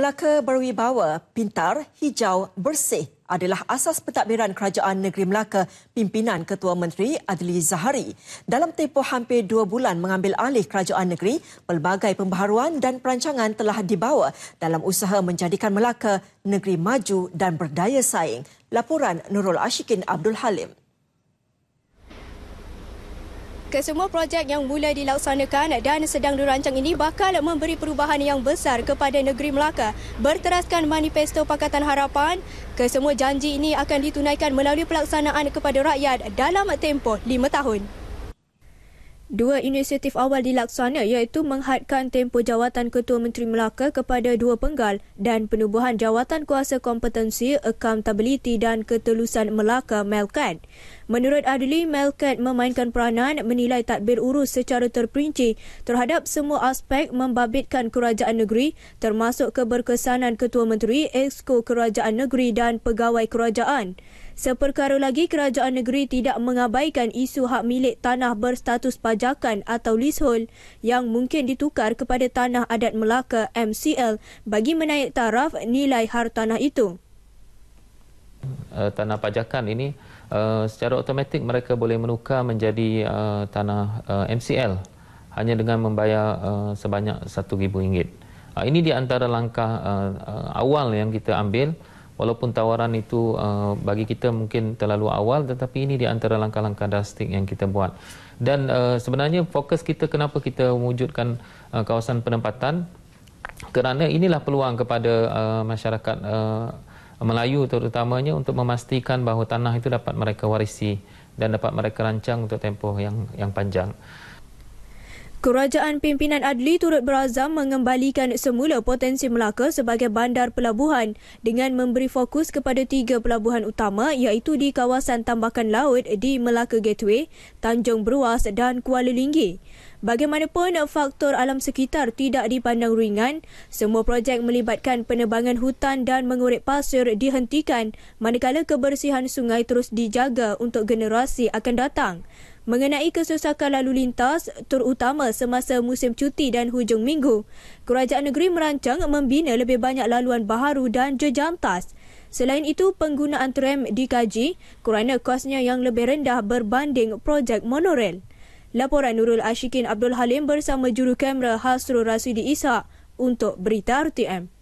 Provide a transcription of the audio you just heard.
Laka berwibawa, pintar, hijau, bersih adalah asas pentadbiran Kerajaan Negeri Melaka pimpinan Ketua Menteri Adli Zahari. Dalam tempoh hampir dua bulan mengambil alih Kerajaan Negeri, pelbagai pembaharuan dan perancangan telah dibawa dalam usaha menjadikan Melaka negeri maju dan berdaya saing. Laporan Nurul Ashikin Abdul Halim. Kesemua projek yang mula dilaksanakan dan sedang dirancang ini bakal memberi perubahan yang besar kepada negeri Melaka. Berteraskan manifesto Pakatan Harapan, kesemua janji ini akan ditunaikan melalui pelaksanaan kepada rakyat dalam tempoh lima tahun. Dua inisiatif awal dilaksana iaitu menghadkan tempoh jawatan Ketua Menteri Melaka kepada dua penggal dan penubuhan jawatan kuasa kompetensi Accountability dan Ketelusan Melaka Melkan. Menurut Adli, Melkat memainkan peranan menilai tadbir urus secara terperinci terhadap semua aspek membabitkan kerajaan negeri termasuk keberkesanan Ketua Menteri, Exko Kerajaan Negeri dan Pegawai Kerajaan. Seperkara lagi, kerajaan negeri tidak mengabaikan isu hak milik tanah berstatus pajakan atau leasehold yang mungkin ditukar kepada Tanah Adat Melaka MCL bagi menaik taraf nilai hartanah itu uh, tanah pajakan ini uh, secara automatik mereka boleh menukar menjadi uh, tanah uh, MCL hanya dengan membayar uh, sebanyak RM1000. Uh, ah, ini di antara langkah uh, awal yang kita ambil walaupun tawaran itu uh, bagi kita mungkin terlalu awal tetapi ini di antara langkah-langkah drastik yang kita buat. Dan uh, sebenarnya fokus kita kenapa kita wujudkan uh, kawasan penempatan kerana inilah peluang kepada uh, masyarakat uh, Melayu terutamanya untuk memastikan bahawa tanah itu dapat mereka warisi dan dapat mereka rancang untuk tempoh yang yang panjang. Kerajaan pimpinan Adli turut berazam mengembalikan semula potensi Melaka sebagai bandar pelabuhan dengan memberi fokus kepada tiga pelabuhan utama iaitu di kawasan tambakan laut di Melaka Gateway, Tanjung Beruas dan Kuala Linggi. Bagaimanapun faktor alam sekitar tidak dipandang ringan, semua projek melibatkan penebangan hutan dan mengorek pasir dihentikan manakala kebersihan sungai terus dijaga untuk generasi akan datang. Mengenai kesusahan lalu lintas terutama semasa musim cuti dan hujung minggu, kerajaan negeri merancang membina lebih banyak laluan baharu dan jejantas. Selain itu, penggunaan tram dikaji kerana kosnya yang lebih rendah berbanding projek monorail. Laporan Nurul Ashikin Abdul Halim bersama juru kamera Hasrul Rasidi Isa untuk Berita RTM.